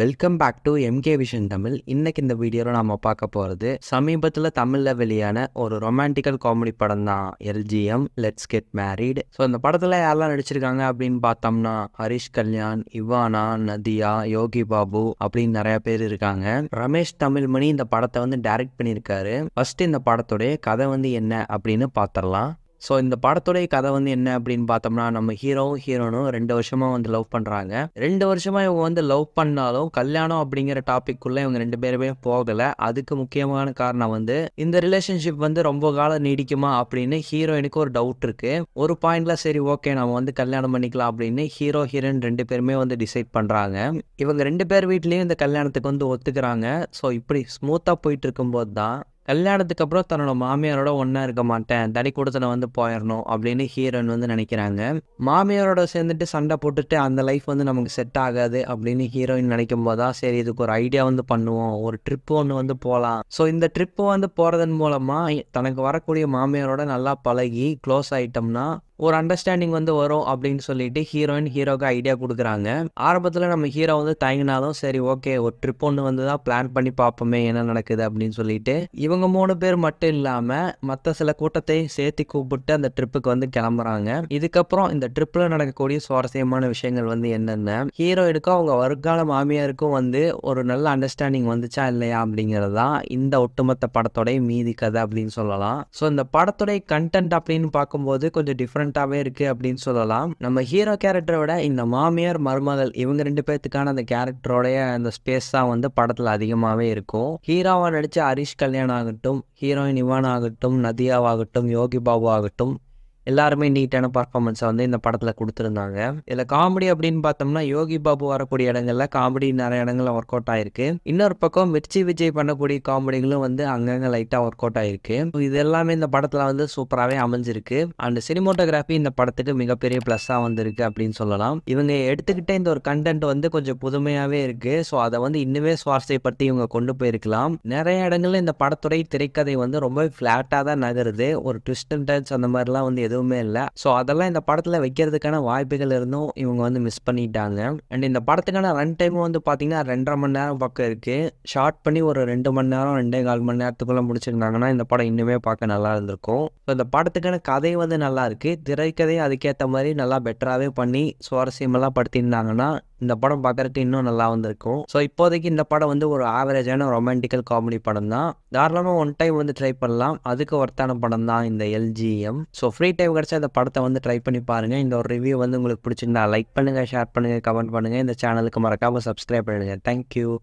welcome back to MK vision Tamil இன்னைக்கு இந்த வீடியோவில் நம்ம பார்க்க போகிறது சமீபத்தில் தமிழில் வெளியான ஒரு ரொமான்டிக்கல் காமெடி படம் தான் LGM let's get married so இந்த படத்தில் யாரெல்லாம் நடிச்சிருக்காங்க அப்படின்னு பார்த்தோம்னா ஹரிஷ் கல்யாண் இவானா நதியா யோகி பாபு அப்படின்னு நிறைய பேர் இருக்காங்க ரமேஷ் தமிழ்மணி இந்த படத்தை வந்து டைரக்ட் பண்ணியிருக்காரு ஃபர்ஸ்ட் இந்த படத்துடைய கதை வந்து என்ன அப்படின்னு பார்த்துடலாம் ஸோ இந்த படத்துடைய கதை வந்து என்ன அப்படின்னு பார்த்தோம்னா நம்ம ஹீரோவும் ஹீரோனும் ரெண்டு வருஷமாக வந்து லவ் பண்ணுறாங்க ரெண்டு வருஷமாக இவங்க வந்து லவ் பண்ணாலும் கல்யாணம் அப்படிங்கிற டாபிக்குள்ளே இவங்க ரெண்டு பேருமே போகலை அதுக்கு முக்கியமான காரணம் வந்து இந்த ரிலேஷன்ஷிப் வந்து ரொம்ப காலம் நீடிக்குமா அப்படின்னு ஹீரோயினுக்கு ஒரு டவுட் இருக்கு ஒரு பாயிண்ட்ல சரி ஓகே நம்ம வந்து கல்யாணம் பண்ணிக்கலாம் அப்படின்னு ஹீரோ ஹீரோயின் ரெண்டு பேருமே வந்து டிசைட் பண்ணுறாங்க இவங்க ரெண்டு பேர் வீட்லேயும் இந்த கல்யாணத்துக்கு வந்து ஒத்துக்கிறாங்க ஸோ இப்படி ஸ்மூத்தாக போயிட்டு இருக்கும்போது தான் கல்யாணத்துக்கு அப்புறம் தன்னோட மாமியாரோட ஒன்றா இருக்க மாட்டேன் தனி கூடத்தில் வந்து போயிடணும் அப்படின்னு ஹீரோயின் வந்து நினைக்கிறாங்க மாமியாரோட சேர்ந்துட்டு சண்டை போட்டுட்டு அந்த லைஃப் வந்து நமக்கு செட் ஆகாது அப்படின்னு ஹீரோயின் நினைக்கும் போதான் சரி இதுக்கு ஒரு ஐடியா வந்து பண்ணுவோம் ஒரு ட்ரிப் ஒன்று வந்து போகலாம் ஸோ இந்த ட்ரிப்பு வந்து போகிறதன் மூலமாக தனக்கு வரக்கூடிய மாமியாரோட நல்லா பழகி க்ளோஸ் ஆகிட்டோம்னா ஒரு அண்டர்ஸ்டாண்டிங் வந்து வரும் அப்படின்னு சொல்லிட்டு ஹீரோயின் ஹீரோக்கு ஐடியா கொடுக்குறாங்க ஆரம்பத்தில் நம்ம ஹீரோ வந்து தயங்கினாலும் சரி ஓகே ஒரு ட்ரிப் ஒன்று வந்து தான் பிளான் பண்ணி பார்ப்போமே என்ன நடக்குது அப்படின்னு சொல்லிட்டு இவங்க மூணு பேர் மட்டும் இல்லாமல் மற்ற சில கூட்டத்தையும் சேர்த்து கூப்பிட்டு அந்த ட்ரிப்புக்கு வந்து கிளம்புறாங்க இதுக்கப்புறம் இந்த ட்ரிப்பில் நடக்கக்கூடிய சுவாரஸ்யமான விஷயங்கள் வந்து என்னென்ன ஹீரோயினுக்கும் அவங்க வருங்கால மாமியாருக்கும் வந்து ஒரு நல்ல அண்டர்ஸ்டாண்டிங் வந்துச்சா இல்லையா அப்படிங்கிறது தான் இந்த ஒட்டுமொத்த படத்தோடைய மீதி கதை அப்படின்னு சொல்லலாம் ஸோ இந்த படத்துடைய கண்டென்ட் அப்படின்னு பார்க்கும்போது கொஞ்சம் டிஃப்ரெண்ட் டிஃப்ரெண்ட்டாகவே இருக்குது அப்படின்னு சொல்லலாம் நம்ம ஹீரோ கேரக்டரோட இந்த மாமியார் மருமகள் இவங்க ரெண்டு பேர்த்துக்கான அந்த கேரக்டரோடைய அந்த ஸ்பேஸ் தான் வந்து படத்தில் அதிகமாகவே இருக்கும் ஹீரோவாக நடித்த ஹரிஷ் கல்யாண் ஆகட்டும் ஹீரோயின் இவான் ஆகட்டும் நதியாவாகட்டும் யோகி பாபு ஆகட்டும் எல்லாருமே நீட்டான பர்ஃபார்மன்ஸை வந்து இந்த படத்தில் கொடுத்துருந்தாங்க இதில் காமெடி அப்படின்னு பார்த்தோம்னா யோகி பாபு வரக்கூடிய இடங்களில் காமெடி நிறைய இடங்கள்ல ஒர்க் அவுட் ஆயிருக்கு இன்னொரு பக்கம் மிர்ச்சி விஜய் பண்ணக்கூடிய காமெடிகளும் வந்து அங்கங்கே லைட்டாக ஒர்க் அவுட் ஆயிருக்கு இது எல்லாமே இந்த படத்தில் வந்து சூப்பராகவே அமைஞ்சிருக்கு அண்ட் சினிமோட்டோகிராஃபி இந்த படத்துக்கு மிகப்பெரிய ப்ளஸ்ஸாக வந்திருக்கு அப்படின்னு சொல்லலாம் இவங்க எடுத்துக்கிட்ட இந்த ஒரு கண்டென்ட் வந்து கொஞ்சம் புதுமையாகவே இருக்கு ஸோ அதை வந்து இன்னுமே சுவாரஸ்யப்படுத்தி இவங்க கொண்டு போயிருக்கலாம் நிறைய இடங்களில் இந்த படத்துறை திரைக்கதை வந்து ரொம்ப ஃப்ளாட்டாக தான் நகருது ஒரு ட்விஸ்ட் அண்ட் டர்ன்ஸ் அந்த மாதிரிலாம் வந்து எதுவும் எதுவுமே இல்லை ஸோ அதெல்லாம் இந்த படத்தில் வைக்கிறதுக்கான வாய்ப்புகள் இருந்தும் இவங்க வந்து மிஸ் பண்ணிட்டாங்க அண்ட் இந்த படத்துக்கான ரன் டைமும் வந்து பார்த்தீங்கன்னா ரெண்டரை மணி நேரம் பக்கம் இருக்குது ஷார்ட் பண்ணி ஒரு ரெண்டு மணி நேரம் ரெண்டே கால் மணி நேரத்துக்குள்ளே முடிச்சிருந்தாங்கன்னா இந்த படம் இன்னுமே பார்க்க நல்லா இருந்திருக்கும் ஸோ இந்த படத்துக்கான கதை வந்து நல்லா இருக்கு திரைக்கதையும் அதுக்கேற்ற மாதிரி நல்லா பெட்டராகவே பண்ணி சுவாரஸ்யமெல்லாம் படுத்தியிருந்தாங்கன்னா இந்த படம் பார்க்குறதுக்கு இன்னும் நல்லா வந்திருக்கும் ஸோ இப்போதைக்கு இந்த படம் வந்து ஒரு ஆவரேஜான ரொமான்டிக்கல் காமெடி படம் தான் தாராளமாக ஒன் டைம் வந்து ட்ரை பண்ணலாம் அதுக்கு ஒர்த்தான படம் தான் இந்த எல்ஜிஎம் ஸோ ஃப்ரீ டைம் கிடச்சா இந்த படத்தை வந்து ட்ரை பண்ணி பாருங்கள் இந்த ஒரு ரிவ்யூ வந்து உங்களுக்கு பிடிச்சிருந்தா லைக் பண்ணுங்கள் ஷேர் பண்ணுங்கள் கமெண்ட் பண்ணுங்கள் இந்த சேனலுக்கு மறக்காமல் சப்ஸ்கிரைப் பண்ணுங்கள் தேங்க்யூ